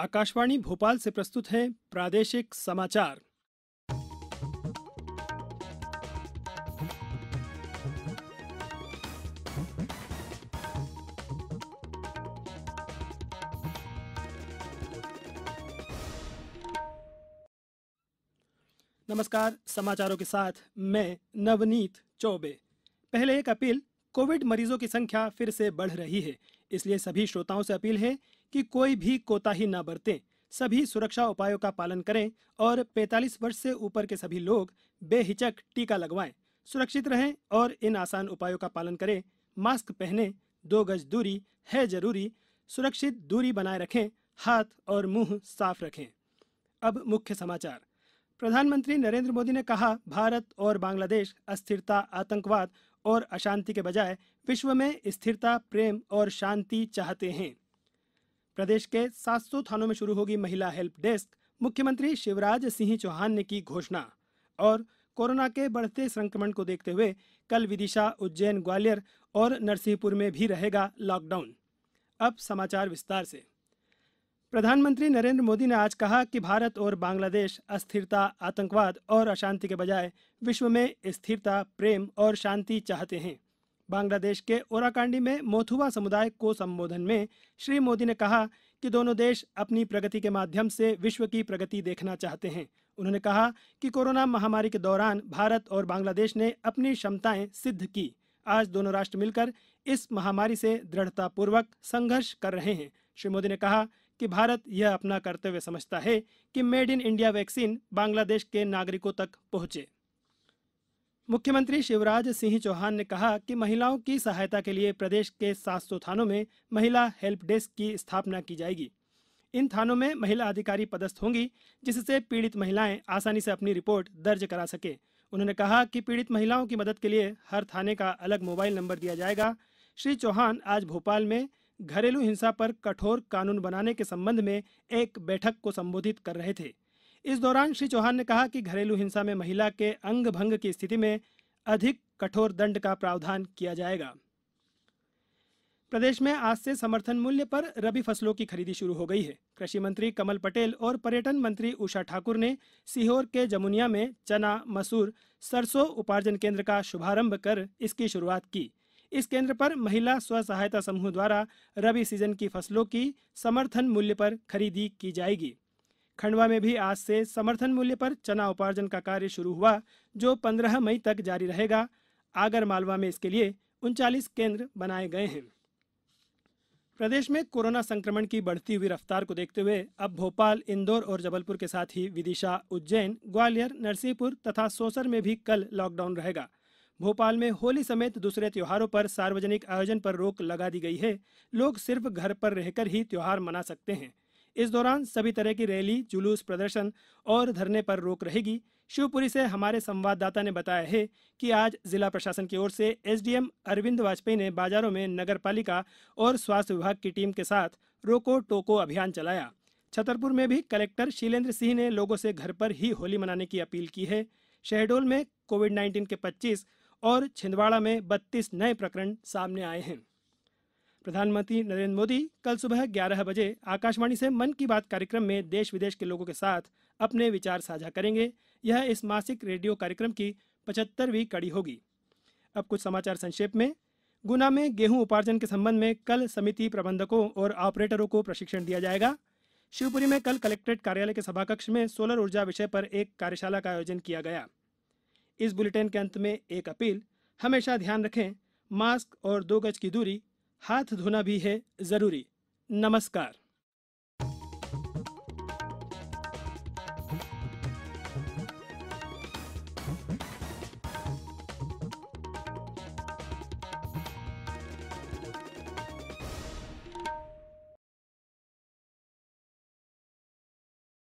आकाशवाणी भोपाल से प्रस्तुत है प्रादेशिक समाचार नमस्कार समाचारों के साथ मैं नवनीत चौबे पहले एक अपील कोविड मरीजों की संख्या फिर से बढ़ रही है इसलिए सभी श्रोताओं से अपील है कि कोई भी कोताही न बरतें सभी सुरक्षा उपायों का पालन करें और 45 वर्ष से ऊपर के सभी लोग बेहिचक टीका लगवाएं सुरक्षित रहें और इन आसान उपायों का पालन करें मास्क पहने दो गज दूरी है जरूरी सुरक्षित दूरी बनाए रखें हाथ और मुंह साफ रखें अब मुख्य समाचार प्रधानमंत्री नरेंद्र मोदी ने कहा भारत और बांग्लादेश अस्थिरता आतंकवाद और अशांति के बजाय विश्व में स्थिरता प्रेम और शांति चाहते हैं प्रदेश के 700 थानों में शुरू होगी महिला हेल्प डेस्क मुख्यमंत्री शिवराज सिंह चौहान ने की घोषणा और कोरोना के बढ़ते संक्रमण को देखते हुए कल विदिशा उज्जैन ग्वालियर और नरसिंहपुर में भी रहेगा लॉकडाउन अब समाचार विस्तार से प्रधानमंत्री नरेंद्र मोदी ने आज कहा कि भारत और बांग्लादेश अस्थिरता आतंकवाद और अशांति के बजाय विश्व में स्थिरता प्रेम और शांति चाहते हैं बांग्लादेश के ओराकांडी में मोथुवा समुदाय को संबोधन में श्री मोदी ने कहा कि दोनों देश अपनी प्रगति के माध्यम से विश्व की प्रगति देखना चाहते हैं उन्होंने कहा कि कोरोना महामारी के दौरान भारत और बांग्लादेश ने अपनी क्षमताएं सिद्ध की आज दोनों राष्ट्र मिलकर इस महामारी से दृढ़तापूर्वक संघर्ष कर रहे हैं श्री मोदी ने कहा कि भारत यह अपना कर्तव्य समझता है कि made in India vaccine Bangladesh के नागरिकों तक पहुंचे मुख्यमंत्री शिवराज सिंह चौहान ने कहा कि महिलाओं की सहायता के लिए प्रदेश के सात सौ थानों में महिला हेल्प डेस्क की स्थापना की जाएगी इन थानों में महिला अधिकारी पदस्थ होंगी जिससे पीड़ित महिलाएं आसानी से अपनी रिपोर्ट दर्ज करा सके उन्होंने कहा कि पीड़ित महिलाओं की मदद के लिए हर थाने का अलग मोबाइल नंबर दिया जाएगा श्री चौहान आज भोपाल में घरेलू हिंसा पर कठोर कानून बनाने के संबंध में एक बैठक को संबोधित कर रहे थे इस दौरान श्री चौहान ने कहा कि घरेलू हिंसा में महिला के अंग भंग की स्थिति में अधिक कठोर दंड का प्रावधान किया जाएगा प्रदेश में आज से समर्थन मूल्य पर रबी फसलों की खरीदी शुरू हो गई है कृषि मंत्री कमल पटेल और पर्यटन मंत्री उषा ठाकुर ने सीहोर के जमुनिया में चना मसूर सरसों उपार्जन केंद्र का शुभारंभ कर इसकी शुरुआत की इस केंद्र पर महिला स्व सहायता समूह द्वारा रबी सीजन की फसलों की समर्थन मूल्य पर खरीदी की जाएगी खंडवा में भी आज से समर्थन मूल्य पर चना उपार्जन का कार्य शुरू हुआ जो 15 मई तक जारी रहेगा आगर मालवा में इसके लिए उनचालीस केंद्र बनाए गए हैं प्रदेश में कोरोना संक्रमण की बढ़ती हुई रफ्तार को देखते हुए अब भोपाल इंदौर और जबलपुर के साथ ही विदिशा उज्जैन ग्वालियर नरसिंहपुर तथा सोसर में भी कल लॉकडाउन रहेगा भोपाल में होली समेत दूसरे त्योहारों पर सार्वजनिक आयोजन पर रोक लगा दी गई है लोग सिर्फ घर पर रहकर ही त्यौहार मना सकते हैं इस दौरान सभी तरह की रैली जुलूस प्रदर्शन और धरने पर रोक रहेगी शिवपुरी से हमारे संवाददाता ने बताया है कि आज जिला प्रशासन की ओर से एसडीएम अरविंद वाजपेयी ने बाजारों में नगर पालिका और स्वास्थ्य विभाग की टीम के साथ रोको टोको अभियान चलाया छतरपुर में भी कलेक्टर शीलेंद्र सिंह ने लोगों से घर पर ही होली मनाने की अपील की है शहडोल में कोविड 19 के 25 और छिंदवाड़ा में 32 नए प्रकरण सामने आए हैं प्रधानमंत्री नरेंद्र मोदी कल सुबह ग्यारह बजे आकाशवाणी से मन की बात कार्यक्रम में देश विदेश के लोगों के साथ अपने विचार साझा करेंगे यह इस मासिक रेडियो कार्यक्रम की पचहत्तरवीं कड़ी होगी अब कुछ समाचार संक्षेप में गुना में गेहूं उपार्जन के संबंध में कल समिति प्रबंधकों और ऑपरेटरों को प्रशिक्षण दिया जाएगा शिवपुरी में कल कलेक्ट्रेट कार्यालय के सभाकक्ष में सोलर ऊर्जा विषय पर एक कार्यशाला का आयोजन किया गया इस बुलेटिन के अंत में एक अपील हमेशा ध्यान रखें मास्क और दो गज की दूरी हाथ धोना भी है जरूरी नमस्कार